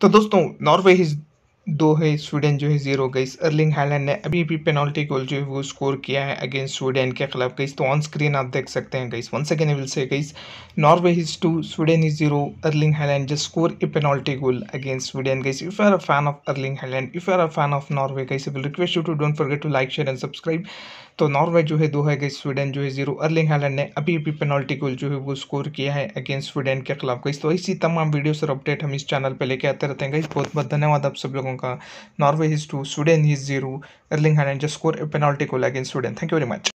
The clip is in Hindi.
तो दोस्तों नॉर्वे ही दो है स्वीडन जो है जीरो गई अर्लिंग हैलैंड ने अभी भी पेनल्टी गोल जो है वो स्कोर किया है अगेंस्ट स्वीडन के खिलाफ गई तो ऑन स्क्रीन आप देख सकते हैं गईस one second will say guys Norway is two Sweden is zero Erling Haaland just score a penalty goal against Sweden guys if are a fan of Erling Haaland if are a fan of Norway guys will request you to don't forget to like share and subscribe तो नॉर्वे जो है दो है गई स्वीडन जो है जीरो अर्लिंग हैलैंड ने अभी अभी पेनल्टी गोल जो है वो स्कोर किया है अगेंस्ट स्वीडन के खिलाफ गई तो इसी तमाम वीडियोस और अपडेट हम इस चैनल पर लेके आते रहते हैं गई बहुत बहुत धन्यवाद आप सब लोगों का Norway is two Sweden is zero Erling Haaland जो score penalty goal against Sweden thank you very much